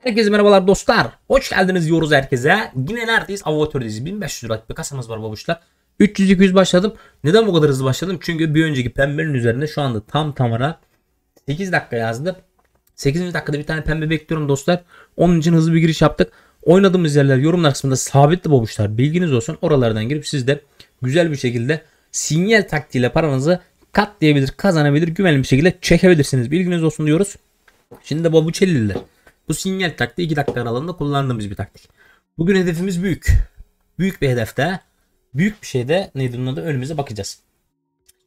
Herkese merhabalar dostlar. Hoş geldiniz diyoruz herkese. Yine neredeyiz? Avatör'deyiz. 1500 liralık bir kasamız var babuşlar. 300-200 başladım. Neden bu kadar hızlı başladım? Çünkü bir önceki pembenin üzerinde şu anda tam tamara 8 dakika yazdı. 8. dakikada bir tane pembe bekliyorum dostlar. Onun için hızlı bir giriş yaptık. Oynadığımız yerler yorumlar kısmında sabitli babuşlar. Bilginiz olsun. Oralardan girip siz de güzel bir şekilde sinyal taktiğiyle paranızı katlayabilir, kazanabilir, güvenli bir şekilde çekebilirsiniz. Bilginiz olsun diyoruz. Şimdi de babuçelliler. Bu sinyal taktiği 2 dakika aralığında kullandığımız bir taktik. Bugün hedefimiz büyük. Büyük bir hedefte, büyük bir şeyde neydi onun adı önümüze bakacağız.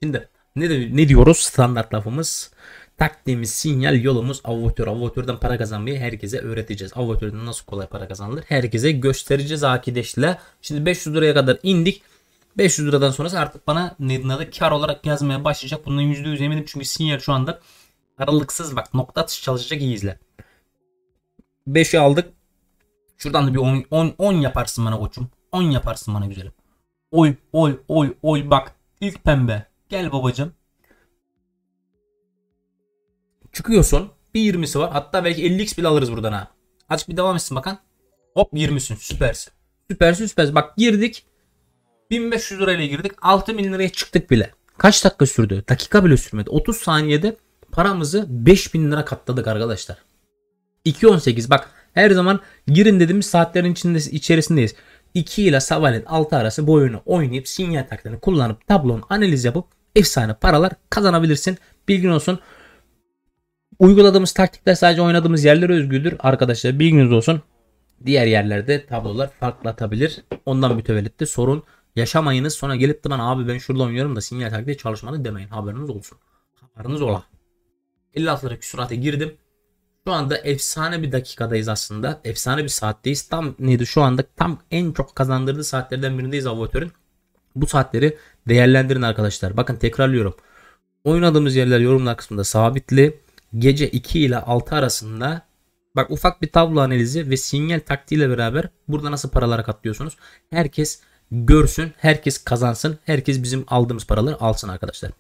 Şimdi ne, ne diyoruz standart lafımız? Taktiğimiz, sinyal, yolumuz avatör. Avatörden para kazanmayı herkese öğreteceğiz. Avatörden nasıl kolay para kazanılır? Herkese göstereceğiz akideşle. Şimdi 500 liraya kadar indik. 500 liradan sonrası artık bana nedine de kar olarak yazmaya başlayacak. Bundan %100 eminim çünkü sinyal şu anda aralıksız bak nokta atış çalışacak iyi izle. 5'i aldık. Şuradan da bir 10, 10, 10 yaparsın bana koçum. 10 yaparsın bana güzelim. Oy oy oy oy bak. ilk pembe. Gel babacım. Çıkıyorsun. Bir 20'si var. Hatta belki 50x bile alırız buradan ha. Azıcık bir devam etsin bakan. Hop 20'sin. Süpersin. Süpersin süpersin. Bak girdik. 1500 lirayla girdik. 6000 liraya çıktık bile. Kaç dakika sürdü? Dakika bile sürmedi. 30 saniyede paramızı 5000 lira katladık arkadaşlar. 2.18 bak her zaman girin dediğimiz saatlerin içinde, içerisindeyiz. 2 ile sabahleyin 6 arası bu oyunu oynayıp sinyal taktiğini kullanıp tablonun analiz yapıp efsane paralar kazanabilirsin. Bilgin olsun. Uyguladığımız taktikler sadece oynadığımız yerlere özgüdür. Arkadaşlar bilginiz olsun. Diğer yerlerde tablolar farklı farklılatabilir. Ondan mütevellit de sorun yaşamayınız. Sonra gelip de bana abi ben şurada oynuyorum da sinyal taktiği çalışmadı demeyin. Haberiniz olsun. Haberiniz ola. 56 lira küsurata girdim. Şu anda efsane bir dakikadayız aslında. Efsane bir saatteyiz. Tam neydi şu anda tam en çok kazandırdığı saatlerden birindeyiz avatörün. Bu saatleri değerlendirin arkadaşlar. Bakın tekrarlıyorum. Oynadığımız yerler yorumlar kısmında sabitli. Gece 2 ile 6 arasında bak ufak bir tablo analizi ve sinyal taktiğiyle beraber burada nasıl paralara katlıyorsunuz. Herkes görsün, herkes kazansın, herkes bizim aldığımız paraları alsın arkadaşlar.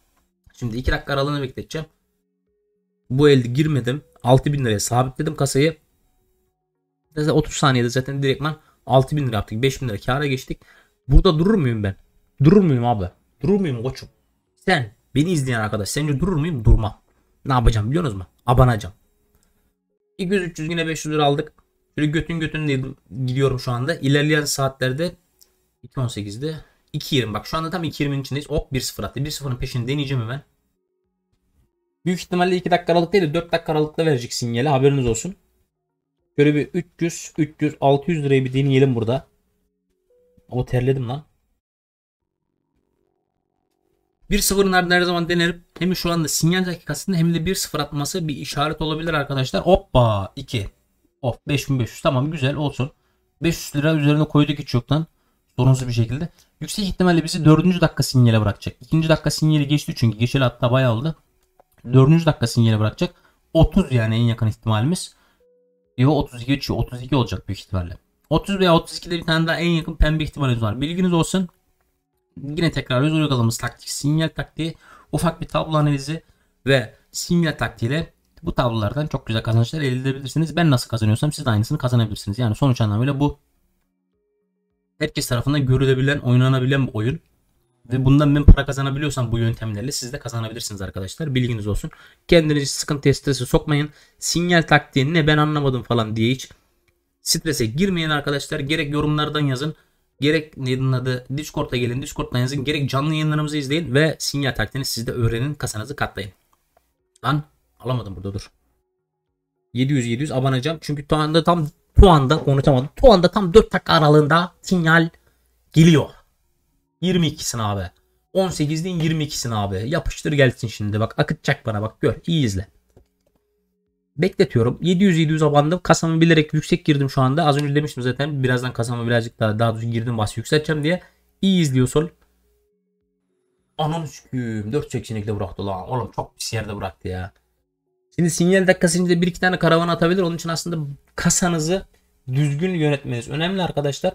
Şimdi 2 dakika aralığını bekleteceğim. Bu elde girmedim. 6000 liraya sabitledim kasayı. 30 saniyede zaten direktman 6000 lira yaptık. 5000 lira kâra geçtik. Burada durur muyum ben? Durur muyum abi? Durur muyum koçum? Sen beni izleyen arkadaş sence durur muyum? Durmam. Ne yapacağım biliyor musunuz? Abanacağım. 200 300 yine 500 lira aldık. Böyle götün götün diye gidiyorum şu anda. İlerleyen saatlerde 2.18'de 2.20 bak şu anda tam 2.20'nin içindeyiz. Ok 1.0 attı. 1.0'ın peşini deneyeceğim hemen. Büyük ihtimalle 2 dakika aralık değil de 4 dakika aralıkta verecek sinyali haberiniz olsun. Şöyle bir 300, 300, 600 lirayı bir deneyelim burada. O terledim lan. 1-0 nerede her zaman denerim. Hem şu anda sinyal dakikasında hem de 1-0 atması bir işaret olabilir arkadaşlar. Hoppa 2. Of 5500 tamam güzel olsun. 500 lira üzerine koyduk hiç yoktan. Sorunsuz bir şekilde. Yüksek ihtimalle bizi 4. dakika sinyale bırakacak. 2. dakika sinyali geçti çünkü geçeli hatta bayağı oldu. 4. dakika sinyali bırakacak. 30 yani en yakın ihtimalimiz. Yo 32 geçiyor. 32 olacak büyük ihtimalle. 30 veya 32'de bir tane daha en yakın pembe ihtimalimiz var. Bilginiz olsun. Yine tekrar öz uygulamamız taktik, sinyal taktiği, ufak bir tablo analizi ve sinyal taktiğiyle bu tablolardan çok güzel kazançlar elde edebilirsiniz. Ben nasıl kazanıyorsam siz de aynısını kazanabilirsiniz. Yani sonuç anlamıyla bu herkes tarafından görülebilen, oynanabilen bir oyun ve bundan ben para kazanabiliyorsam bu yöntemlerle siz de kazanabilirsiniz arkadaşlar. Bilginiz olsun. Kendinizi sıkıntıya strese sokmayın. Sinyal taktiğini ne ben anlamadım falan diye hiç strese girmeyin arkadaşlar. Gerek yorumlardan yazın. Gerek neydi adı Discord'a gelin. Discord'dan yazın. Gerek canlı yayınlarımızı izleyin ve sinyal taktiğini siz de öğrenin. Kasanızı katlayın. Lan alamadım burada dur. 700 700 abanacağım. Çünkü şu anda tam şu anda konuşamadım. Şu anda tam 4 dakika aralığında sinyal geliyor. 22'sin abi. 18'din 22'sin abi. Yapıştır gelsin şimdi. Bak akıtacak bana bak gör. iyi izle. Bekletiyorum. 700-700'e abandım Kasamı bilerek yüksek girdim şu anda. Az önce demiştim zaten. Birazdan kasamı birazcık daha daha düzgün girdim bas yükselteceğim diye. İyi izliyorsun. Anam süküm. 4.82'de bıraktı lan. Oğlum çok pis yerde bıraktı ya. Şimdi sinyal dakikasında bir iki tane karavan atabilir. Onun için aslında kasanızı düzgün yönetmeniz önemli arkadaşlar.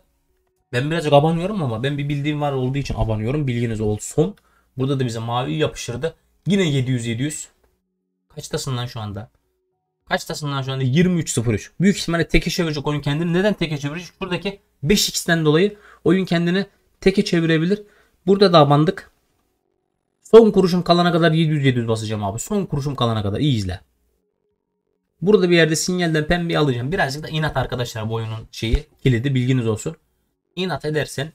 Ben birazcık abanıyorum ama ben bir bildiğim var olduğu için abanıyorum. Bilginiz olsun. Burada da bize mavi yapışırdı. Yine 700-700. Kaçtasından şu anda? Kaçtasından şu anda? 23-03. Büyük ihtimalle teke çevirecek oyun kendini. Neden teke çevirecek? Buradaki 5x'ten dolayı oyun kendini teke çevirebilir. Burada da abandık. Son kuruşum kalana kadar 700-700 basacağım abi. Son kuruşum kalana kadar. iyi izle. Burada bir yerde sinyalden pembe alacağım. Birazcık da inat arkadaşlar bu oyunun şeyi kilidi bilginiz olsun inat edersen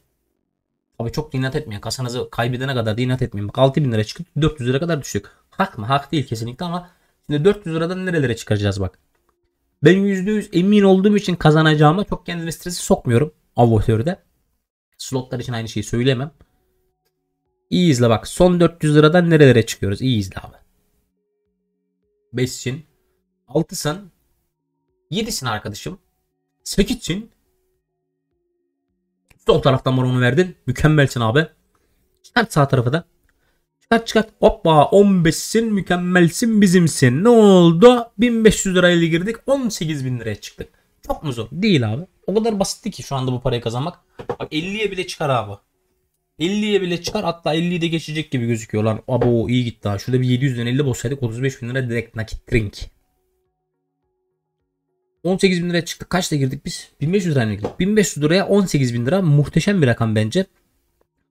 Abi çok inat etmeyin. Kasanızı kaybedene kadar da inat etmeyin. Bak 6000 lira çıktı 400 lira kadar düştük. Hak mı? Hak değil kesinlikle ama şimdi 400 liradan nerelere çıkaracağız bak. Ben %100 emin olduğum için kazanacağıma çok kendimi stresi sokmuyorum. Avatörde. Slotlar için aynı şeyi söylemem. İyi izle bak. Son 400 liradan nerelere çıkıyoruz? İyi izle abi. 5 için. 6 sin arkadaşım. 8 Sol taraftan bana onu verdin. Mükemmelsin abi. Çıkart sağ tarafa da. Çıkart çıkart. Hoppa 15'sin mükemmelsin bizimsin. Ne oldu? 1500 lirayla girdik. 18 bin liraya çıktık. Çok mu zor? Değil abi. O kadar basitti ki şu anda bu parayı kazanmak. Bak 50'ye bile çıkar abi. 50'ye bile çıkar hatta 50'yi de geçecek gibi gözüküyor lan. Abo iyi gitti ha. Şurada bir 700'den 50 bozsaydık 35 bin lira direkt nakit drink. 18 bin liraya çıktık. Kaçta girdik biz? 1500 liraya girdik. 1500 liraya 18 bin lira muhteşem bir rakam bence.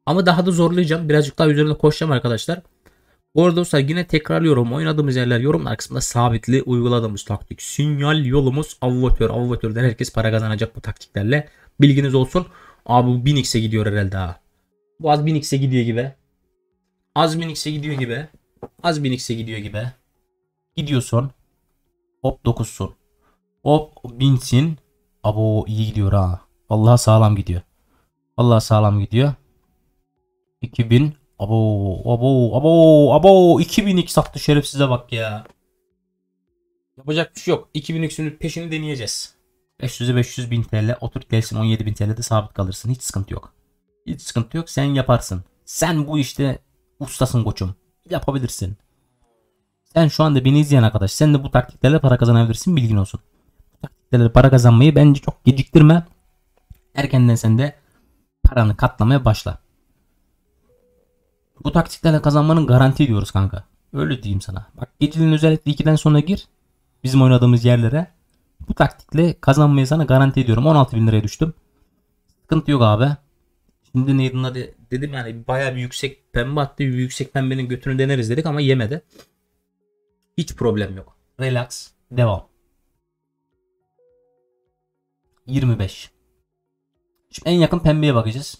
Ama daha da zorlayacağım. Birazcık daha üzerine koşacağım arkadaşlar. Bu arada dostlar yine tekrarlıyorum. Oynadığımız yerler yorumlar kısmında sabitli uyguladığımız taktik. Sinyal yolumuz avatör. Avatörden herkes para kazanacak bu taktiklerle. Bilginiz olsun. Abi bu 1000x'e gidiyor herhalde ha. Bu az 1000x'e gidiyor gibi. Az 1000x'e gidiyor gibi. Az 1000x'e gidiyor gibi. Gidiyorsun. Hop son. Hop binsin. Abo iyi gidiyor ha. Vallahi sağlam gidiyor. Vallahi sağlam gidiyor. 2000. Abo abo abo abo 2000x sattı şerefsize bak ya. Yapacak bir şey yok. 2000x'in peşini deneyeceğiz. 500'e 500 bin TL otur gelsin 17 bin TL de sabit kalırsın. Hiç sıkıntı yok. Hiç sıkıntı yok. Sen yaparsın. Sen bu işte ustasın koçum. Yapabilirsin. Sen şu anda beni izleyen arkadaş sen de bu taktiklerle para kazanabilirsin bilgin olsun sitelere para kazanmayı bence çok geciktirme. Erkenden sen de paranı katlamaya başla. Bu taktiklerle kazanmanın garanti diyoruz kanka. Öyle diyeyim sana. Bak geceliğin özellikle 2'den sonra gir. Bizim oynadığımız yerlere. Bu taktikle kazanmayı sana garanti ediyorum. 16 bin liraya düştüm. Sıkıntı yok abi. Şimdi neydi adı? Dedim yani bayağı bir yüksek pembe attı. bir Yüksek pembenin götünü deneriz dedik ama yemedi. Hiç problem yok. Relax. Devam. 25. Şimdi en yakın pembeye bakacağız.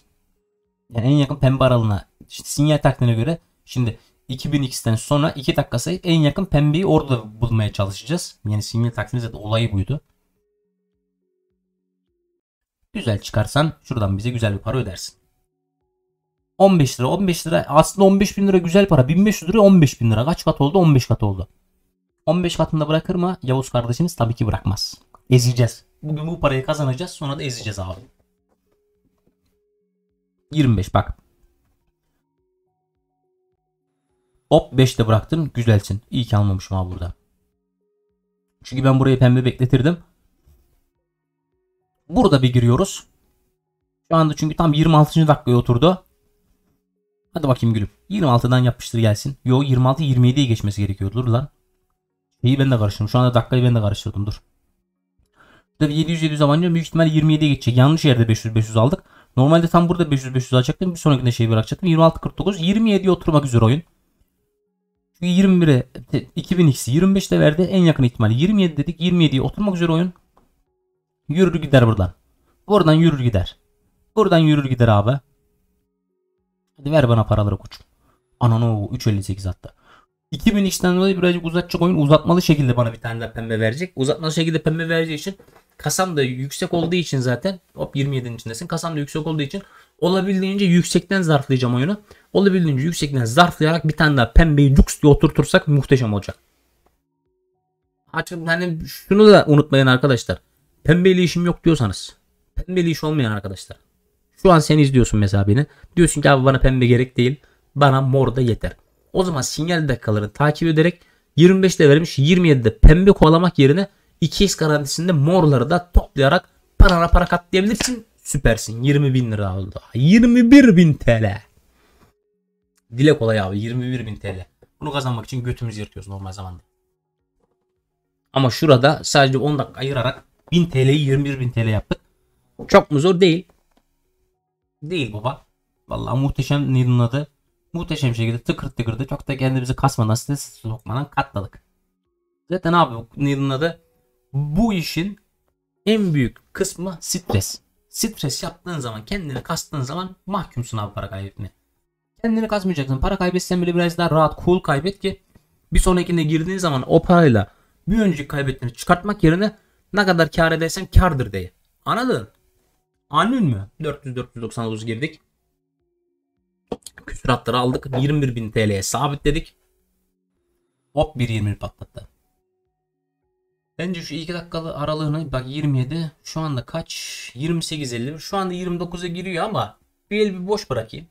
Yani en yakın pembe aralığına işte sinyal taktiğine göre şimdi 2000x'ten sonra 2 dakika sayıp en yakın pembeyi orada bulmaya çalışacağız. Yani sinyal taktiğinin zaten olayı buydu. Güzel çıkarsan şuradan bize güzel bir para ödersin. 15 lira 15 lira aslında 15 bin lira güzel para 1500 lira 15 bin lira kaç kat oldu 15 kat oldu. 15 katında bırakır mı Yavuz kardeşimiz tabii ki bırakmaz. Ezeceğiz. Bugün bu parayı kazanacağız. Sonra da ezeceğiz abi. 25 bak. Hop 5 de bıraktım, Güzelsin. İyi ki almamışım abi burada. Çünkü ben burayı pembe bekletirdim. Burada bir giriyoruz. Şu anda çünkü tam 26. dakikaya oturdu. Hadi bakayım gülüm. 26'dan yapıştır gelsin. Yo 26 27'ye geçmesi gerekiyordu Dur lan. İyi ben de karıştırdım. Şu anda dakikayı ben de karıştırdım. Dur. Tabi 700 700 abanca büyük ihtimal 27'ye geçecek. Yanlış yerde 500 500 aldık. Normalde tam burada 500 500 alacaktım. Bir sonrakinde şey bırakacaktım. 26 49 27'ye oturmak üzere oyun. Çünkü 21'e 2000 25 de verdi. En yakın ihtimal 27 dedik. 27'ye oturmak üzere oyun. Yürür gider buradan. Buradan yürür gider. Buradan yürür gider abi. Hadi ver bana paraları koç Anano 3.58 attı 2000 x'ten dolayı birazcık uzatacak oyun uzatmalı şekilde bana bir tane daha pembe verecek. Uzatmalı şekilde pembe vereceği için Kasam da yüksek olduğu için zaten hop 27'nin içindesin. Kasam da yüksek olduğu için olabildiğince yüksekten zarflayacağım oyunu. Olabildiğince yüksekten zarflayarak bir tane daha pembeyi lüks diye oturtursak muhteşem olacak. Açık hani şunu da unutmayın arkadaşlar. Pembeli işim yok diyorsanız. Pembeli iş olmayan arkadaşlar. Şu an sen izliyorsun mesela beni. Diyorsun ki abi bana pembe gerek değil. Bana mor da yeter. O zaman sinyal dakikalarını takip ederek 25'te vermiş 27'de pembe kovalamak yerine 2x garantisinde morları da toplayarak parana para katlayabilirsin. Süpersin. 20 bin lira oldu. 21 bin TL. Dile kolay abi. 21 bin TL. Bunu kazanmak için götümüzü yırtıyoruz normal zamanda. Ama şurada sadece 10 dakika ayırarak 1000 TL'yi 21 bin TL yaptık. Çok mu zor değil. Değil baba. Vallahi muhteşem neydi adı? Muhteşem şekilde tıkır tıkırdı. Çok da kendimizi kasmadan stresi sokmadan katladık. Zaten abi neydi adı? bu işin en büyük kısmı stres. Stres yaptığın zaman, kendini kastığın zaman mahkumsun abi para kaybetme. Kendini kasmayacaksın. Para kaybetsen bile biraz daha rahat, cool kaybet ki bir sonrakinde girdiğin zaman o parayla bir önceki kaybettiğini çıkartmak yerine ne kadar kar edersen kardır diye. Anladın? Anlın mı? 400-499 girdik. Küsuratları aldık. 21.000 TL'ye sabitledik. Hop bir 20 patlattı. Bence şu 2 dakikalı aralığını bak 27 şu anda kaç? 28 50 şu anda 29'a giriyor ama bir el bir boş bırakayım.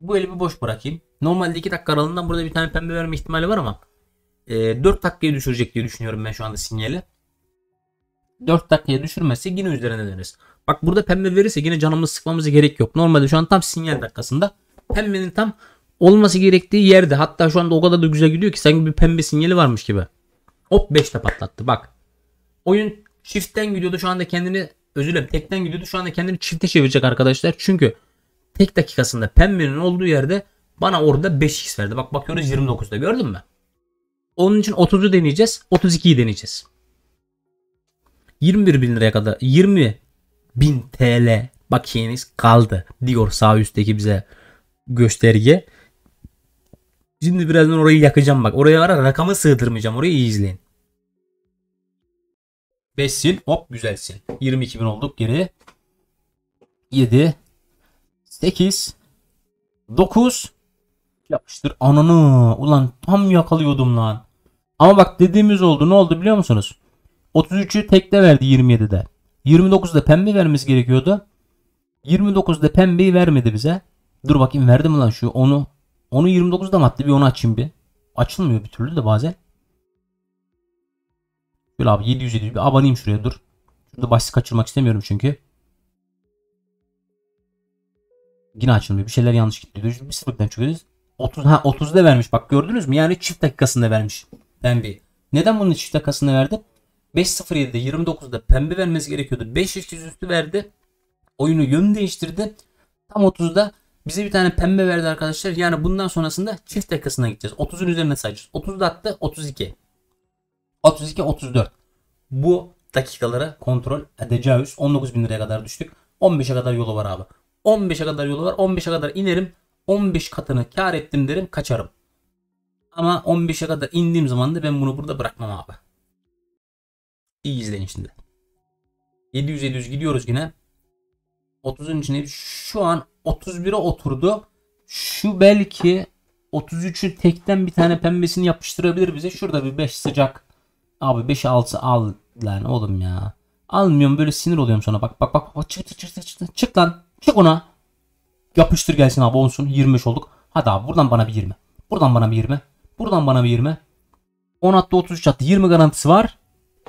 Bu eli bir boş bırakayım. Normalde 2 dakika aralığından burada bir tane pembe verme ihtimali var ama e, 4 dakikaya düşürecek diye düşünüyorum ben şu anda sinyali. 4 dakikaya düşürmezse yine üzerine döneriz. Bak burada pembe verirse yine canımızı sıkmamıza gerek yok. Normalde şu an tam sinyal dakikasında. Pembenin tam olması gerektiği yerde. Hatta şu anda o kadar da güzel gidiyor ki sanki bir pembe sinyali varmış gibi. Hop 5'te patlattı bak. Oyun çiftten gidiyordu şu anda kendini özür dilerim tekten gidiyordu şu anda kendini çifte çevirecek arkadaşlar. Çünkü tek dakikasında pembenin olduğu yerde bana orada 5x verdi. Bak bakıyoruz 29'da gördün mü? Onun için 30'u deneyeceğiz. 32'yi deneyeceğiz. 21 bin liraya kadar 20 bin TL bakiyeniz kaldı diyor sağ üstteki bize gösterge. Şimdi birazdan orayı yakacağım bak. Oraya var rakamı sığdırmayacağım. Orayı iyi izleyin. 5 sil. Hop güzel sil. olduk geri. 7 8 9 yapıştır. Ananı. Ulan tam yakalıyordum lan. Ama bak dediğimiz oldu. Ne oldu biliyor musunuz? 33'ü tekte verdi 27'de. 29'da pembe vermemiz gerekiyordu. 29'da pembeyi vermedi bize. Dur bakayım verdi mi lan şu onu. Onu 29'da mı attı? Bir onu açayım bir. Açılmıyor bir türlü de bazen. Şöyle abi 700 700 bir abanayım şuraya dur. Şurada bahsi kaçırmak istemiyorum çünkü. Yine açılmıyor. Bir şeyler yanlış gitti. Bir sıfırdan çıkıyoruz. 30 ha 30'da vermiş. Bak gördünüz mü? Yani çift dakikasında vermiş. Pembe. Neden bunun çift dakikasında verdi? 5.07'de 29'da pembe vermesi gerekiyordu. 5 300 üstü verdi. Oyunu yön değiştirdi. Tam 30'da bize bir tane pembe verdi arkadaşlar. Yani bundan sonrasında çift dakikasına gideceğiz. 30'un üzerine sayacağız. 30'da attı 32. 32-34. Bu dakikalara kontrol edeceğiz. 19 bin liraya kadar düştük. 15'e kadar yolu var abi. 15'e kadar yolu var. 15'e kadar inerim. 15 katını kar ettim derim kaçarım. Ama 15'e kadar indiğim zaman da ben bunu burada bırakmam abi. İyi izleyin şimdi. 700-700 gidiyoruz yine. 30'un içine şu an 31'e oturdu. Şu belki 33'ün tekten bir tane pembesini yapıştırabilir bize. Şurada bir 5 sıcak Abi 5'e 6 al lan oğlum ya. Almıyorum böyle sinir oluyorum sonra. Bak bak bak. bak. Çık, çık, çık, çık, çık lan. Çık ona. Yapıştır gelsin abi olsun. 25 olduk. Hadi abi buradan bana bir 20. Buradan bana bir 20. Buradan bana bir 20. 10 attı 33 attı. 20 garantisi var.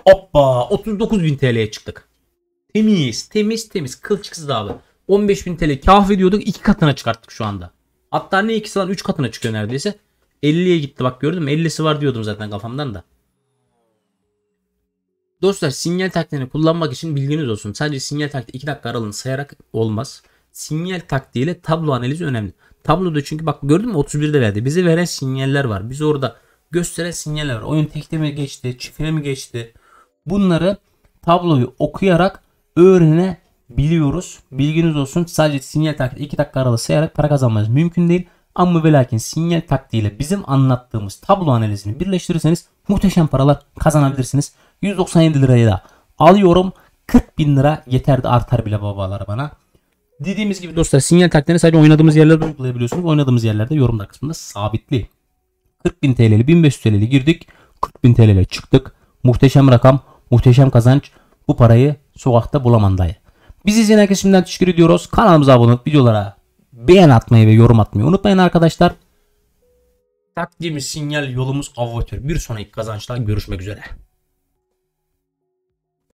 Hoppa 39.000 TL'ye çıktık. Temiz temiz temiz kılçıksız abi. 15.000 TL kâf ediyorduk 2 katına çıkarttık şu anda. Hatta ne ikisi lan 3 katına çıkıyor neredeyse. 50'ye gitti bak gördün mü 50'si var diyordum zaten kafamdan da. Dostlar sinyal taktiğini kullanmak için bilginiz olsun. Sadece sinyal taktiği 2 dakika aralığını sayarak olmaz. Sinyal taktiğiyle tablo analizi önemli. Tabloda çünkü bak gördün mü 31'de verdi. Bize veren sinyaller var. Biz orada gösteren sinyaller var. Oyun tekte mi geçti, çiftine mi geçti? Bunları tabloyu okuyarak öğrenebiliyoruz. Bilginiz olsun. Sadece sinyal taktiği 2 dakika aralığı sayarak para kazanmanız mümkün değil. Ama ve lakin sinyal taktiğiyle bizim anlattığımız tablo analizini birleştirirseniz muhteşem paralar kazanabilirsiniz. 197 liraya da alıyorum. 40 bin lira yeterdi artar bile babalar bana. Dediğimiz gibi dostlar sinyal taktiğini sadece oynadığımız yerlerde uygulayabiliyorsunuz. Oynadığımız yerlerde yorumlar kısmında sabitli. 40.000 TL'li 1500 TL'li girdik. 40 40.000 TL'li çıktık. Muhteşem rakam, muhteşem kazanç. Bu parayı sokakta bulaman dayı. Bizi izleyen herkese şimdiden teşekkür ediyoruz. Kanalımıza abone olup videolara beğen atmayı ve yorum atmayı unutmayın arkadaşlar. Taktiğimiz sinyal yolumuz avatör. Bir sonraki kazançla görüşmek üzere.